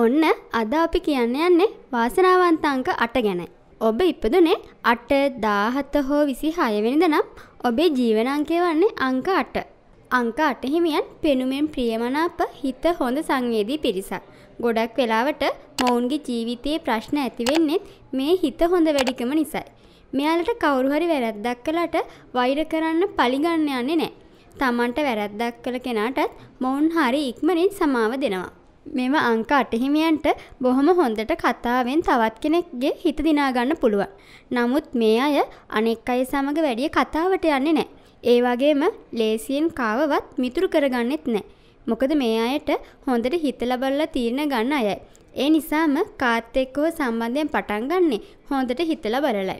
ඔන්න අද අපි කියන්න යන්නේ වාසනාවන්ත අංක අට ගැන. ඔබ ඉපදුනේ අට දාහත හෝ විසි හයවෙනිද නම් ඔබේ ජීවනංකය වන්නේ අංක අට. අංක අට හිමියන් පෙනුමෙන් ප්‍රියමනාප හිත හොඳ සංවේදී පිරිසක්. ගොඩක් වෙලාවට මොවුන්ගේ ජීවිතයේ ප්‍රශ්න ඇතිවෙන්නෙත් මේ හිත හොඳ වැඩිකම නිසයි. මෙයාලට කවුරුහරි වැරැද්දක් කළට වෛර කරන්න පලිගන්න යන්නේ නෑ. තමන්ට වැරැද්දක් කළ කෙනාටත් මොවුන් හරි ඉක්මනින් සමාව දෙනවා. මෙම අංක අටහිමියන්ට බොහොම හොඳට කතාවෙන් තවත් කෙනෙක්ගේ හිත දිනාගන්න පුළුවන්. නමුත් මේ අය අනෙක් අය සමඟ වැඩිය කතාවට යන්නේ නෑ. ඒ වගේම ලේසියෙන් කාවවත් මිතුරු කරගන්නෙත් නෑ. මොකද මේ අයට හොඳට හිතලා බලලා තීරණ ගන්න අයයි. ඒ නිසාම කාත් එක්කව සම්බන්ධයෙන් පටන් ගන්නෙ හොඳට හිතලා බලලයි.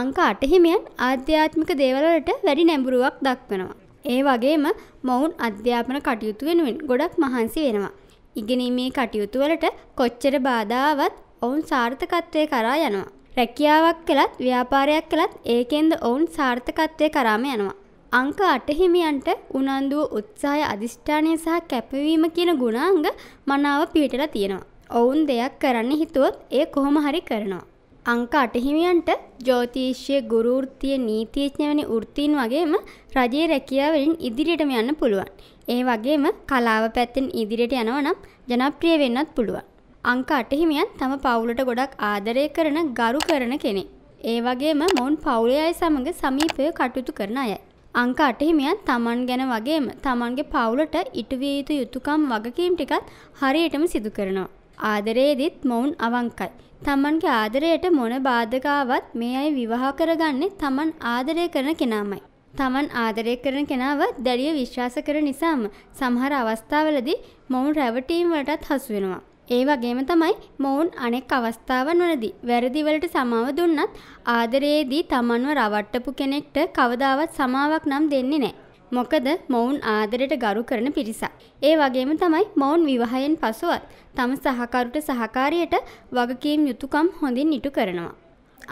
අංක අටහිමියන් ආධ්‍යාත්මික දේවල් වලට වැඩි නැඹුරුවක් දක්වනවා. ඒ වගේම මොවුන් අධ්‍යාපන කටයුතු වෙනුවෙන් ගොඩක් මහන්සි වෙනවා. ඉගෙනීමේ කටයුතු වලට කොච්චර බාධාවත් ඔවුන් සාර්ථකත්වයේ කරා යනවා. රැකියාවක් කළත් ව්‍යාපාරයක් කළත් ඒකෙන්ද ඔවුන් සාර්ථකත්වය කරාම යනවා. අංක අට හිමියන්ට උනන්දුව උත්සාහය අධිෂ්ඨානය සහ කැපවීම කියන ගුණාංග මනාව පිහිටලා තියෙනවා. ඔවුන් දෙයක් කරන්න හිතුවොත් ඒ කොහොම හරි කරනවා. අංක අටහිමියන්ට ජෝතිශ්‍ය ගුරෘෘතිය නීතිීඥවැනි ෘත්තීන් වගේම රජයේ රැකියාවලින් ඉදිරියටම යන්න පුළුවන්. ඒ වගේම කලාව පැත්තෙන් ඉදිරියට යනවනම් ජනප්‍රිය වෙන්නත් පුළුවන්. අංක අටහිමියන් තම පවුලට ගොඩක් ආදරය කරන ගරු කරන කෙනෙ. ඒ වගේම මොවුන් පවුලේ අය සමඟ සමීපය කටයුතු කරන අයයි. අංක අටහිමියන් තමන් ගැන වගේම තමන්ගේ පවුලට ඉටුවිය යුතු යුතුකම් වගකීම් ටිකත් හරියටම සිදු කරනවා. ආදරයේදීත් මොවුන් අවංකයි. තමන්ගේ ආදරයට මොන බාධකාවත් මේ අය විවාහ කරගන්නේ තමන් ආදරය කරන කෙනාමයි. තමන් ආදරය කරන කෙනාව දැඩිය විශ්වාස කර නිසාම සමහර අවස්ථාවලදී මොවුන් රැවටීම් වලටත් හසු වෙනවා. ඒ වගේම තමයි මොවුන් අනෙක් අවස්ථාවන් වලදී වැරදි වලට සමාව දුන්නත් ආදරයේදී තමන්ව රවට්ටපු කෙනෙක්ට කවදාවත් සමාවක් නම් දෙන්නේ නැහැ. මොකද මොවුන් ආදරයට ගරු කරන පිරිසක්. ඒ වගේම තමයි මොවුන් විවාහයෙන් පසුවත් තම සහකරුට සහකාරියට වගකීම් යුතුයකම් හොඳින් ඉටු කරනවා.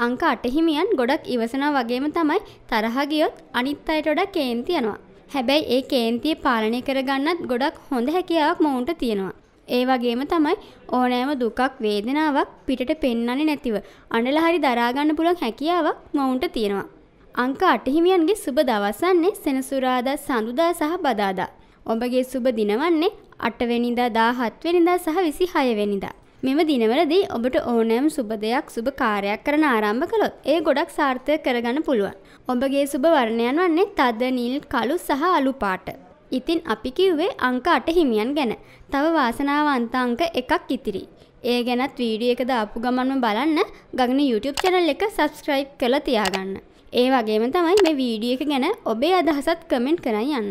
අංක 8 හිමියන් ගොඩක් ඉවසනා වගේම තමයි තරහ ගියොත් අනිත් අයට වඩා කේන්ති යනවා. හැබැයි ඒ කේන්තිය පාලනය කරගන්නත් ගොඩක් හොඳ හැකියාවක් මොවුන්ට තියෙනවා. ඒ වගේම තමයි ඕනෑම දුකක් වේදනාවක් පිටට පෙන්වන්නේ නැතිව අඬලා හරි දරා ගන්න පුළුවන් හැකියාවක් මොවුන්ට තියෙනවා. අංක අටහිමියන්ගේ සුබ දවසන්නේ සෙනසුරාදා සඳුදා සහ බදාදා. ඔබගේ සුබ දිනවන්නේ අටවෙනිදා දාහත්වෙනිදා සහ විසි හයවෙනිදා. මෙම දිනවලදී ඔබට ඕනෑම් සුබ දෙයක් සුබ කාර්යයක් කරන ආරම්භ කළොත් ඒ ගොඩක් සාර්ථය කරගන්න පුළුවන්. ඔබගේ සුබ වර්ණයන් වන්නේ තද නිල් කළු සහ අලු පාට. ඉතින් අපි කිව්වේ අංක අට හිමියන් ගැන. තව වාසනාවන්ත අංක එකක් ඉතිරි. ඒ ගැනත් වීඩියෝ එක දාපු ගමන්ම බලන්න ගගන YouTube channel එක subscribe කරලා තියාගන්න. ඒ වගේම තමයි මේ වීඩිය එක ගැන ඔබේ අදහසත් කමෙන්ට් කරයි යන්න